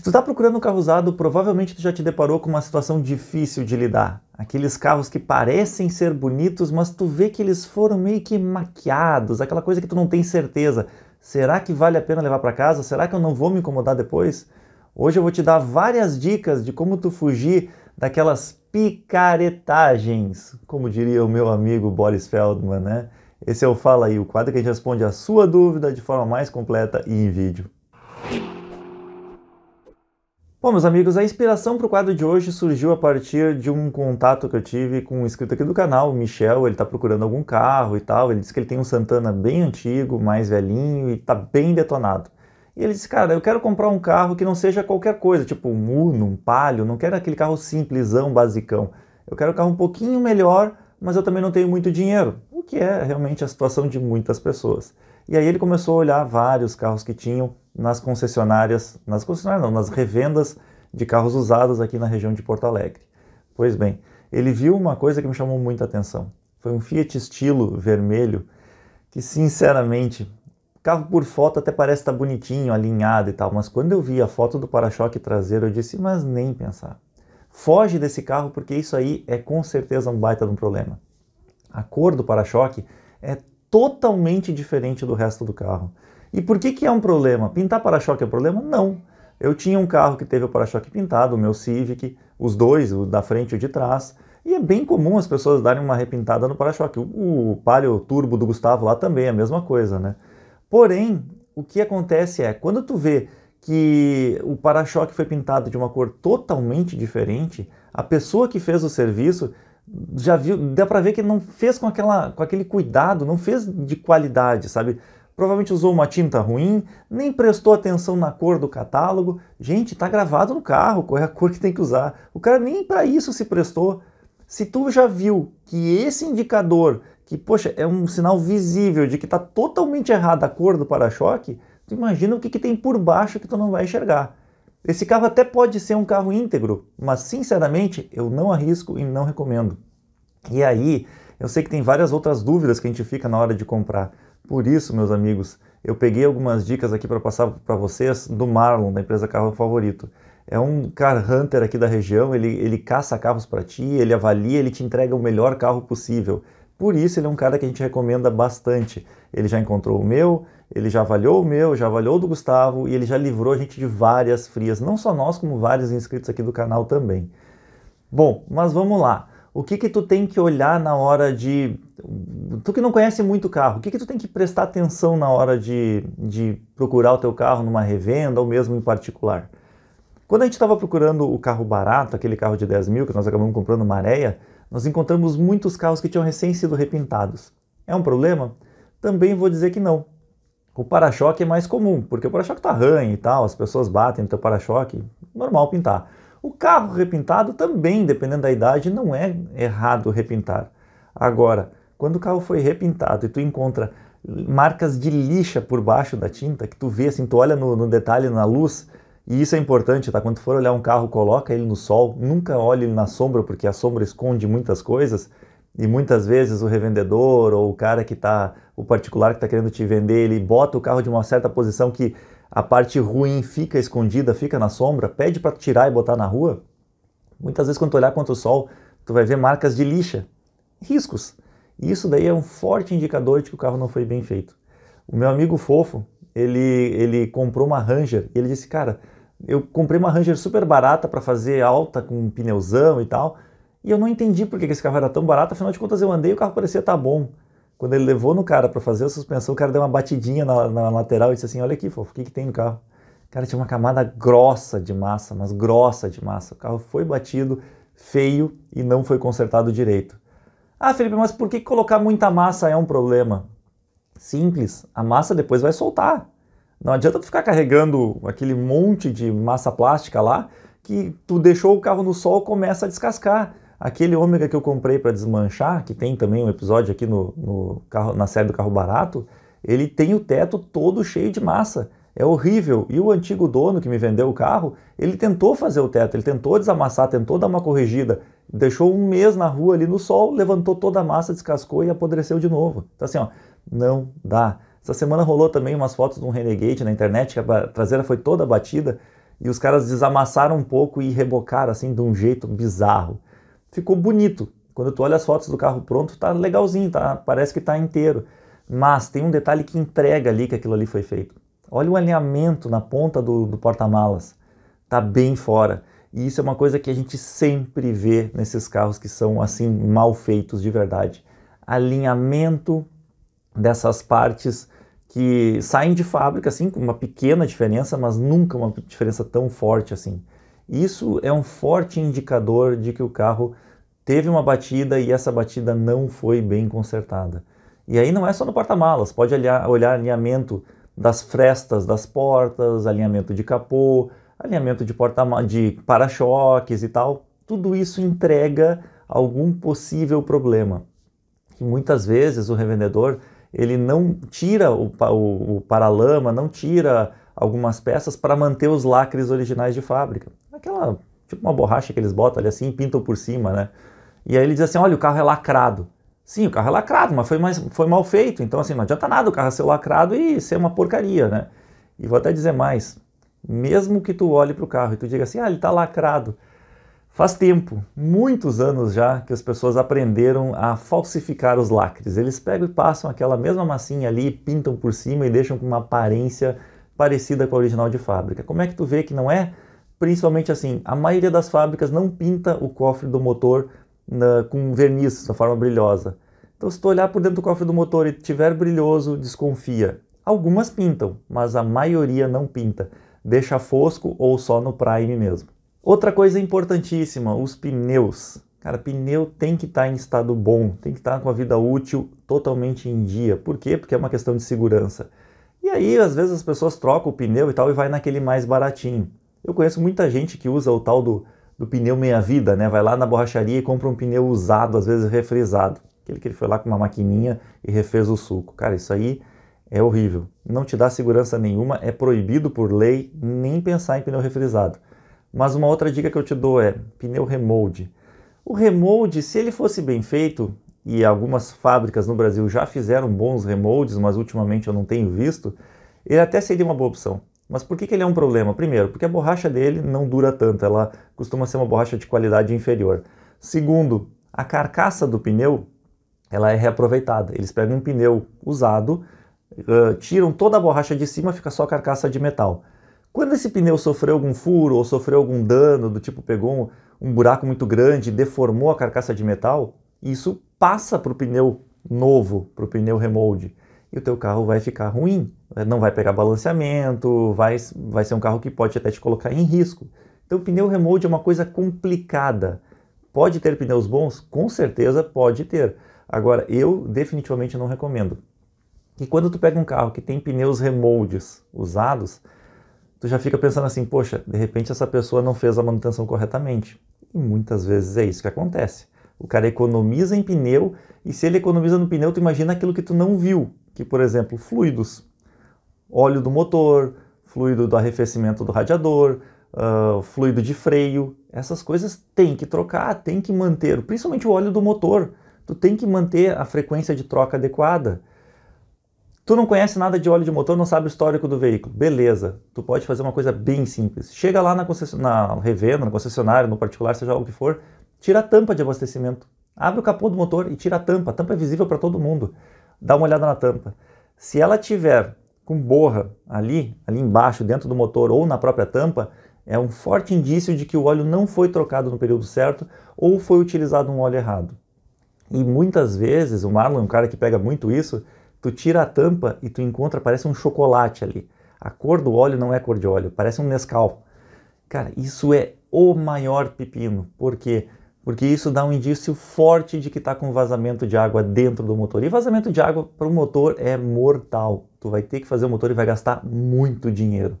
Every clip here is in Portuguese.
Se tu está procurando um carro usado, provavelmente tu já te deparou com uma situação difícil de lidar. Aqueles carros que parecem ser bonitos, mas tu vê que eles foram meio que maquiados, aquela coisa que tu não tem certeza. Será que vale a pena levar para casa? Será que eu não vou me incomodar depois? Hoje eu vou te dar várias dicas de como tu fugir daquelas picaretagens, como diria o meu amigo Boris Feldman, né? Esse é o Fala aí, o quadro que a gente responde a sua dúvida de forma mais completa e em vídeo. Bom, meus amigos, a inspiração para o quadro de hoje surgiu a partir de um contato que eu tive com um inscrito aqui do canal, o Michel. Ele está procurando algum carro e tal. Ele disse que ele tem um Santana bem antigo, mais velhinho e está bem detonado. E ele disse, cara, eu quero comprar um carro que não seja qualquer coisa, tipo um Uno, um Palio, não quero aquele carro simplesão, basicão. Eu quero um carro um pouquinho melhor, mas eu também não tenho muito dinheiro, o que é realmente a situação de muitas pessoas. E aí ele começou a olhar vários carros que tinham nas concessionárias, nas concessionárias não, nas revendas de carros usados aqui na região de Porto Alegre. Pois bem, ele viu uma coisa que me chamou muita atenção. Foi um Fiat Estilo vermelho que, sinceramente, carro por foto até parece estar tá bonitinho, alinhado e tal, mas quando eu vi a foto do para-choque traseiro, eu disse, mas nem pensar. Foge desse carro porque isso aí é com certeza um baita de um problema. A cor do para-choque é totalmente diferente do resto do carro. E por que, que é um problema? Pintar para-choque é um problema? Não. Eu tinha um carro que teve o para-choque pintado, o meu Civic, os dois, o da frente e o de trás. E é bem comum as pessoas darem uma repintada no para-choque. O, o Palio Turbo do Gustavo lá também é a mesma coisa, né? Porém, o que acontece é, quando tu vê que o para-choque foi pintado de uma cor totalmente diferente, a pessoa que fez o serviço já viu, dá para ver que não fez com, aquela, com aquele cuidado, não fez de qualidade, sabe? provavelmente usou uma tinta ruim, nem prestou atenção na cor do catálogo. Gente, tá gravado no carro qual é a cor que tem que usar. O cara nem para isso se prestou. Se tu já viu que esse indicador, que poxa, é um sinal visível de que tá totalmente errada a cor do para-choque, tu imagina o que, que tem por baixo que tu não vai enxergar. Esse carro até pode ser um carro íntegro, mas sinceramente eu não arrisco e não recomendo. E aí, eu sei que tem várias outras dúvidas que a gente fica na hora de comprar. Por isso, meus amigos, eu peguei algumas dicas aqui para passar para vocês do Marlon, da empresa Carro Favorito. É um car hunter aqui da região, ele, ele caça carros para ti, ele avalia, ele te entrega o melhor carro possível. Por isso ele é um cara que a gente recomenda bastante. Ele já encontrou o meu, ele já avaliou o meu, já avaliou o do Gustavo e ele já livrou a gente de várias frias, não só nós, como vários inscritos aqui do canal também. Bom, mas vamos lá o que que tu tem que olhar na hora de... Tu que não conhece muito carro, o que que tu tem que prestar atenção na hora de, de procurar o teu carro numa revenda ou mesmo em particular? Quando a gente estava procurando o carro barato, aquele carro de 10 mil que nós acabamos comprando Maréia, nós encontramos muitos carros que tinham recém sido repintados. É um problema? Também vou dizer que não. O para-choque é mais comum, porque o para-choque tá arranha e tal, as pessoas batem no teu para-choque, normal pintar. O carro repintado também, dependendo da idade, não é errado repintar. Agora, quando o carro foi repintado e tu encontra marcas de lixa por baixo da tinta, que tu vê assim, tu olha no, no detalhe, na luz, e isso é importante, tá? Quando for olhar um carro, coloca ele no sol, nunca olhe ele na sombra, porque a sombra esconde muitas coisas, e muitas vezes o revendedor ou o cara que tá, o particular que tá querendo te vender, ele bota o carro de uma certa posição que a parte ruim fica escondida, fica na sombra, pede para tirar e botar na rua, muitas vezes quando tu olhar contra o sol, tu vai ver marcas de lixa, riscos. E isso daí é um forte indicador de que o carro não foi bem feito. O meu amigo fofo, ele, ele comprou uma Ranger e ele disse, cara, eu comprei uma Ranger super barata para fazer alta com pneuzão e tal, e eu não entendi porque esse carro era tão barato, afinal de contas eu andei e o carro parecia estar tá bom. Quando ele levou no cara para fazer a suspensão, o cara deu uma batidinha na, na lateral e disse assim: Olha aqui, fofo, o que, que tem no carro? Cara, tinha uma camada grossa de massa, mas grossa de massa. O carro foi batido, feio e não foi consertado direito. Ah, Felipe, mas por que colocar muita massa é um problema? Simples, a massa depois vai soltar. Não adianta tu ficar carregando aquele monte de massa plástica lá que tu deixou o carro no sol começa a descascar. Aquele ômega que eu comprei para desmanchar, que tem também um episódio aqui no, no carro, na série do carro barato, ele tem o teto todo cheio de massa. É horrível. E o antigo dono que me vendeu o carro, ele tentou fazer o teto, ele tentou desamassar, tentou dar uma corrigida, deixou um mês na rua ali no sol, levantou toda a massa, descascou e apodreceu de novo. Então assim, ó, não dá. Essa semana rolou também umas fotos de um Renegade na internet, que a traseira foi toda batida e os caras desamassaram um pouco e rebocaram assim de um jeito bizarro ficou bonito. Quando tu olha as fotos do carro pronto, tá legalzinho, tá, parece que tá inteiro. Mas tem um detalhe que entrega ali que aquilo ali foi feito. Olha o alinhamento na ponta do, do porta-malas. Tá bem fora. E isso é uma coisa que a gente sempre vê nesses carros que são assim mal feitos de verdade. Alinhamento dessas partes que saem de fábrica assim com uma pequena diferença, mas nunca uma diferença tão forte assim. Isso é um forte indicador de que o carro teve uma batida e essa batida não foi bem consertada. E aí não é só no porta-malas, pode olhar, olhar alinhamento das frestas das portas, alinhamento de capô, alinhamento de porta de para-choques e tal. Tudo isso entrega algum possível problema. Que muitas vezes o revendedor ele não tira o, o, o paralama, não tira algumas peças para manter os lacres originais de fábrica aquela, tipo uma borracha que eles botam ali assim e pintam por cima, né? E aí ele diz assim: olha, o carro é lacrado. Sim, o carro é lacrado, mas foi, mais, foi mal feito. Então, assim, não adianta nada o carro ser lacrado e ser uma porcaria, né? E vou até dizer mais: mesmo que tu olhe para o carro e tu diga assim, ah, ele está lacrado. Faz tempo, muitos anos já, que as pessoas aprenderam a falsificar os lacres. Eles pegam e passam aquela mesma massinha ali, pintam por cima e deixam com uma aparência parecida com a original de fábrica. Como é que tu vê que não é principalmente assim, a maioria das fábricas não pinta o cofre do motor na, né, com verniz, de forma brilhosa. Então, se tu olhar por dentro do cofre do motor e tiver brilhoso, desconfia. Algumas pintam, mas a maioria não pinta. Deixa fosco ou só no prime mesmo. Outra coisa importantíssima, os pneus. Cara, pneu tem que estar tá em estado bom, tem que estar tá com a vida útil totalmente em dia. Por quê? Porque é uma questão de segurança. E aí, às vezes, as pessoas trocam o pneu e tal e vai naquele mais baratinho. Eu conheço muita gente que usa o tal do, do pneu meia-vida, né? Vai lá na borracharia e compra um pneu usado, às vezes refresado. Aquele que ele foi lá com uma maquininha e refez o suco. Cara, isso aí é horrível. Não te dá segurança nenhuma, é proibido por lei nem pensar em pneu refrisado. Mas uma outra dica que eu te dou é pneu remold. O remold, se ele fosse bem feito, e algumas fábricas no Brasil já fizeram bons remoldes, mas ultimamente eu não tenho visto, ele até seria uma boa opção. Mas por que, que ele é um problema? Primeiro, porque a borracha dele não dura tanto, ela costuma ser uma borracha de qualidade inferior. Segundo, a carcaça do pneu ela é reaproveitada. Eles pegam um pneu usado, uh, tiram toda a borracha de cima, fica só a carcaça de metal. Quando esse pneu sofreu algum furo ou sofreu algum dano, do tipo pegou um, um buraco muito grande, deformou a carcaça de metal, isso passa para o pneu novo, para o pneu remold e o teu carro vai ficar ruim, né? não vai pegar balanceamento, vai, vai ser um carro que pode até te colocar em risco. Então, pneu remote é uma coisa complicada. Pode ter pneus bons? Com certeza pode ter. Agora, eu definitivamente não recomendo. E quando tu pega um carro que tem pneus remoldes usados, tu já fica pensando assim, poxa, de repente essa pessoa não fez a manutenção corretamente. E muitas vezes é isso que acontece. O cara economiza em pneu e se ele economiza no pneu, tu imagina aquilo que tu não viu que, por exemplo, fluidos, óleo do motor, fluido do arrefecimento do radiador, uh, fluido de freio, essas coisas tem que trocar, tem que manter, principalmente o óleo do motor, tu tem que manter a frequência de troca adequada. Tu não conhece nada de óleo de motor, não sabe o histórico do veículo. Beleza, tu pode fazer uma coisa bem simples. Chega lá na, na revenda, na concessionária, no particular, seja o que for, tira a tampa de abastecimento. Abre o capô do motor e tira a tampa. A tampa é visível para todo mundo dá uma olhada na tampa. Se ela tiver com borra ali, ali embaixo, dentro do motor ou na própria tampa, é um forte indício de que o óleo não foi trocado no período certo ou foi utilizado um óleo errado. E muitas vezes, o Marlon é um cara que pega muito isso, tu tira a tampa e tu encontra, parece um chocolate ali. A cor do óleo não é cor de óleo, parece um Nescau. Cara, isso é o maior pepino, porque porque isso dá um indício forte de que está com vazamento de água dentro do motor. E vazamento de água para o motor é mortal. Tu vai ter que fazer o motor e vai gastar muito dinheiro.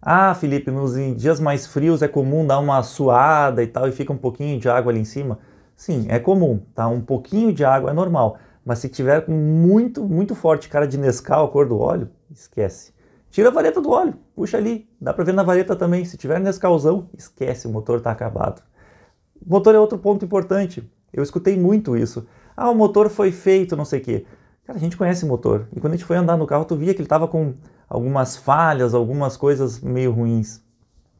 Ah, Felipe, nos dias mais frios é comum dar uma suada e tal e fica um pouquinho de água ali em cima. Sim, é comum, tá? Um pouquinho de água é normal, mas se tiver com muito, muito forte cara de Nescau, a cor do óleo, esquece. Tira a vareta do óleo, puxa ali, dá para ver na vareta também. Se tiver Nescauzão, esquece, o motor tá acabado. O motor é outro ponto importante. Eu escutei muito isso. Ah, o motor foi feito, não sei o quê. Cara, a gente conhece motor. E quando a gente foi andar no carro, tu via que ele estava com algumas falhas, algumas coisas meio ruins.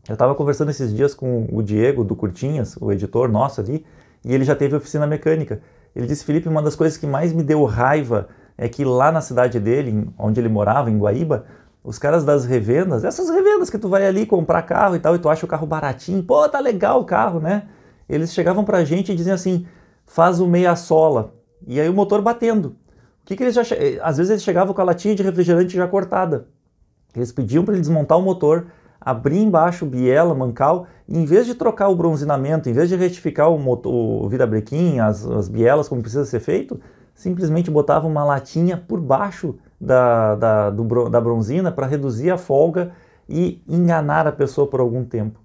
Eu estava conversando esses dias com o Diego do Curtinhas, o editor nosso ali, e ele já teve oficina mecânica. Ele disse: Felipe, uma das coisas que mais me deu raiva é que lá na cidade dele, onde ele morava, em Guaíba, os caras das revendas, essas revendas que tu vai ali comprar carro e tal, e tu acha o carro baratinho, pô, tá legal o carro, né? eles chegavam para a gente e diziam assim, faz o meia sola. E aí o motor batendo. O que, que eles já che... Eh, às vezes eles chegavam com a latinha de refrigerante já cortada. Eles pediam para ele desmontar o motor, abrir embaixo biela, mancal, e em vez de trocar o bronzinamento, em vez de retificar o, motor, o virabrequim, as, as bielas como precisa ser feito, simplesmente botava uma latinha por baixo da, da, do, da bronzina para reduzir a folga e enganar a pessoa por algum tempo.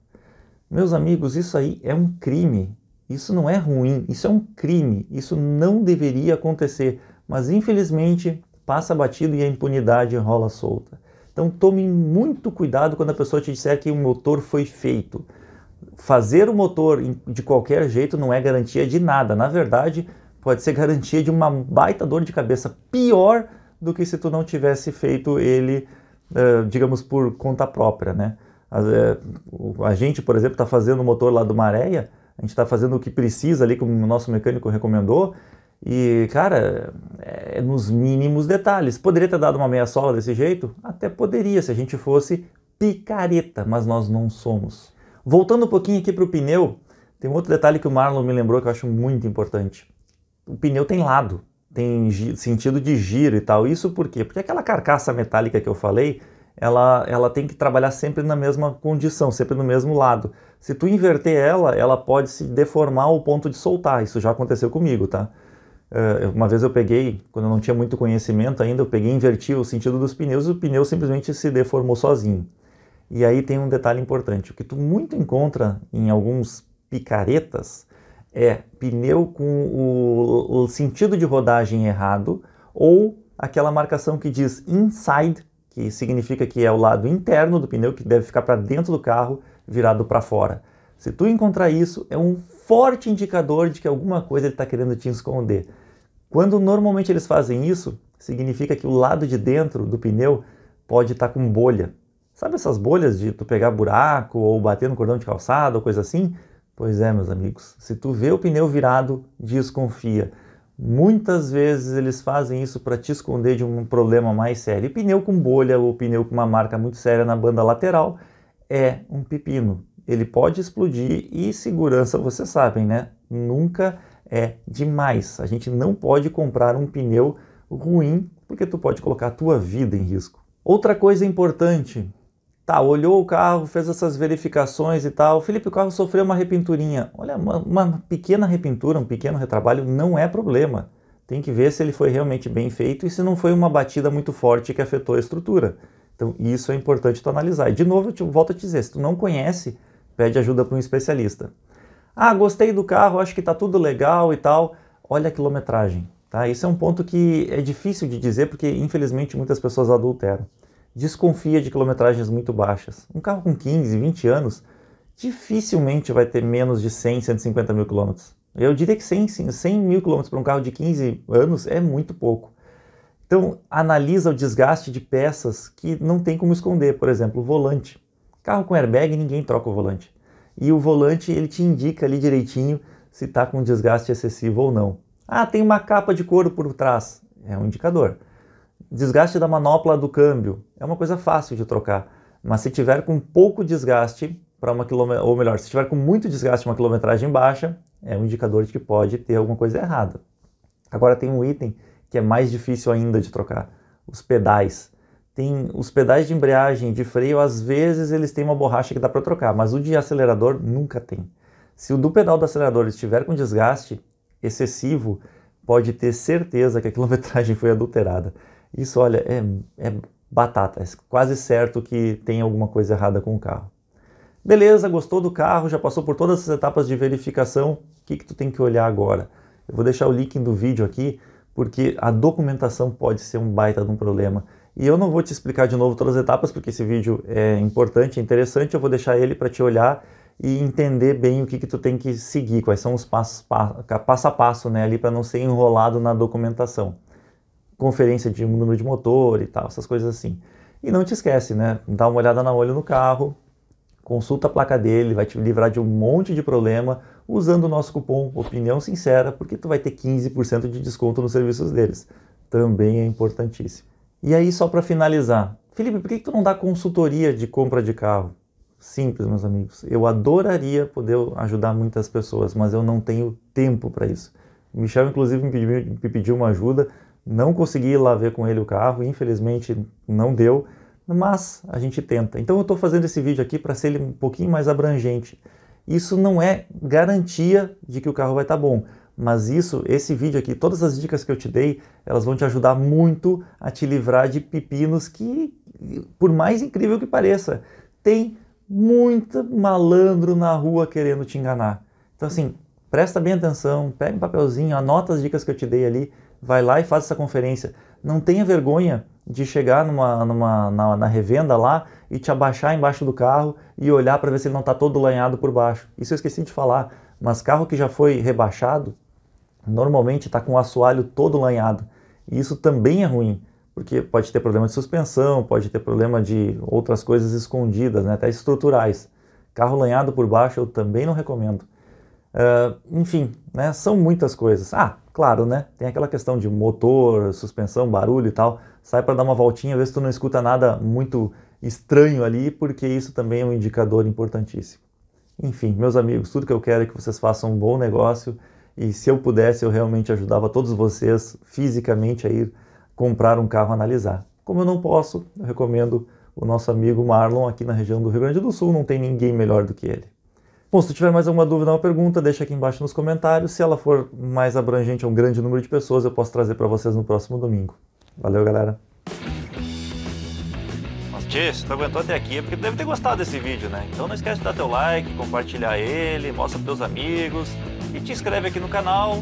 Meus amigos, isso aí é um crime. Isso não é ruim, isso é um crime. Isso não deveria acontecer, mas infelizmente passa batido e a impunidade rola solta. Então tome muito cuidado quando a pessoa te disser que o motor foi feito. Fazer o motor de qualquer jeito não é garantia de nada. Na verdade, pode ser garantia de uma baita dor de cabeça pior do que se tu não tivesse feito ele, digamos, por conta própria, né? É, a gente, por exemplo, está fazendo o motor lá do Maréia, a gente está fazendo o que precisa ali, como o nosso mecânico recomendou, e, cara, é, é nos mínimos detalhes. Poderia ter dado uma meia sola desse jeito? Até poderia, se a gente fosse picareta, mas nós não somos. Voltando um pouquinho aqui para o pneu, tem um outro detalhe que o Marlon me lembrou que eu acho muito importante. O pneu tem lado, tem sentido de giro e tal. Isso por quê? Porque aquela carcaça metálica que eu falei, ela, ela tem que trabalhar sempre na mesma condição, sempre no mesmo lado. Se tu inverter ela, ela pode se deformar ao ponto de soltar. Isso já aconteceu comigo, tá? Eh, uma vez eu peguei, quando eu não tinha muito conhecimento ainda, eu peguei e inverti o sentido dos pneus e o pneu simplesmente se deformou sozinho. E aí tem um detalhe importante: o que tu muito encontra em alguns picaretas é pneu com o, o sentido de rodagem errado ou aquela marcação que diz inside que significa que é o lado interno do pneu que deve ficar para dentro do carro, virado para fora. Se tu encontrar isso, é um forte indicador de que alguma coisa ele está querendo te esconder. Quando normalmente eles fazem isso, significa que o lado de dentro do pneu pode estar tá com bolha. Sabe essas bolhas de tu pegar buraco ou bater no cordão de calçado ou coisa assim? Pois é, meus amigos, se tu vê o pneu virado, desconfia. Muitas vezes eles fazem isso para te esconder de um problema mais sério. E pneu com bolha ou pneu com uma marca muito séria na banda lateral é um pepino. Ele pode explodir e segurança, vocês sabem, né? Nunca é demais. A gente não pode comprar um pneu ruim porque tu pode colocar a tua vida em risco. Outra coisa importante, Tá, olhou o carro, fez essas verificações e tal. Felipe, o carro sofreu uma repinturinha. Olha, uma, uma pequena repintura, um pequeno retrabalho não é problema. Tem que ver se ele foi realmente bem feito e se não foi uma batida muito forte que afetou a estrutura. Então, isso é importante tu analisar. E de novo, eu te, volto a te dizer, se tu não conhece, pede ajuda para um especialista. Ah, gostei do carro, acho que está tudo legal e tal. Olha a quilometragem, tá? Isso é um ponto que é difícil de dizer porque, infelizmente, muitas pessoas adulteram desconfia de quilometragens muito baixas. Um carro com 15, 20 anos dificilmente vai ter menos de 100, 150 mil quilômetros. Eu diria que 100, 100 mil quilômetros para um carro de 15 anos é muito pouco. Então, analisa o desgaste de peças que não tem como esconder, por exemplo, o volante. Carro com airbag, ninguém troca o volante. E o volante, ele te indica ali direitinho se está com desgaste excessivo ou não. Ah, tem uma capa de couro por trás. É um indicador desgaste da manopla do câmbio é uma coisa fácil de trocar, mas se tiver com pouco desgaste para uma quilometragem, ou melhor, se tiver com muito desgaste uma quilometragem baixa, é um indicador de que pode ter alguma coisa errada. Agora tem um item que é mais difícil ainda de trocar, os pedais. Tem os pedais de embreagem, de freio, às vezes eles têm uma borracha que dá para trocar, mas o de acelerador nunca tem. Se o do pedal do acelerador estiver com desgaste excessivo, pode ter certeza que a quilometragem foi adulterada. Isso, olha, é, é batata. É quase certo que tem alguma coisa errada com o carro. Beleza, gostou do carro, já passou por todas as etapas de verificação. O que, que tu tem que olhar agora? Eu vou deixar o link do vídeo aqui, porque a documentação pode ser um baita de um problema. E eu não vou te explicar de novo todas as etapas, porque esse vídeo é importante, é interessante. Eu vou deixar ele para te olhar e entender bem o que, que tu tem que seguir, quais são os passos, passo a passo né, ali para não ser enrolado na documentação conferência de número de motor e tal, essas coisas assim. E não te esquece, né? Dá uma olhada na olho no carro, consulta a placa dele, vai te livrar de um monte de problema usando o nosso cupom Opinião Sincera, porque tu vai ter 15% de desconto nos serviços deles. Também é importantíssimo. E aí, só para finalizar, Felipe, por que, que tu não dá consultoria de compra de carro? Simples, meus amigos. Eu adoraria poder ajudar muitas pessoas, mas eu não tenho tempo para isso. O Michel, inclusive, me pediu, me pediu uma ajuda não consegui lá ver com ele o carro, infelizmente não deu, mas a gente tenta. Então eu estou fazendo esse vídeo aqui para ser ele um pouquinho mais abrangente. Isso não é garantia de que o carro vai estar tá bom, mas isso, esse vídeo aqui, todas as dicas que eu te dei, elas vão te ajudar muito a te livrar de pepinos que, por mais incrível que pareça, tem muito malandro na rua querendo te enganar. Então assim, presta bem atenção, pega um papelzinho, anota as dicas que eu te dei ali, vai lá e faz essa conferência. Não tenha vergonha de chegar numa, numa, na, na revenda lá e te abaixar embaixo do carro e olhar para ver se ele não está todo lanhado por baixo. Isso eu esqueci de falar, mas carro que já foi rebaixado, normalmente está com o assoalho todo lanhado. E isso também é ruim, porque pode ter problema de suspensão, pode ter problema de outras coisas escondidas, né? até estruturais. Carro lanhado por baixo eu também não recomendo. Uh, enfim, né, são muitas coisas. Ah, claro, né? Tem aquela questão de motor, suspensão, barulho e tal. Sai para dar uma voltinha, vê se tu não escuta nada muito estranho ali, porque isso também é um indicador importantíssimo. Enfim, meus amigos, tudo que eu quero é que vocês façam um bom negócio e se eu pudesse, eu realmente ajudava todos vocês fisicamente a ir comprar um carro, analisar. Como eu não posso, eu recomendo o nosso amigo Marlon aqui na região do Rio Grande do Sul, não tem ninguém melhor do que ele. Bom, se tiver mais alguma dúvida ou pergunta, deixa aqui embaixo nos comentários. Se ela for mais abrangente a um grande número de pessoas, eu posso trazer para vocês no próximo domingo. Valeu, galera! Tchê, se tu aguentou até aqui é porque deve ter gostado desse vídeo, né? Então não esquece de dar teu like, compartilhar ele, mostra pros teus amigos e te inscreve aqui no canal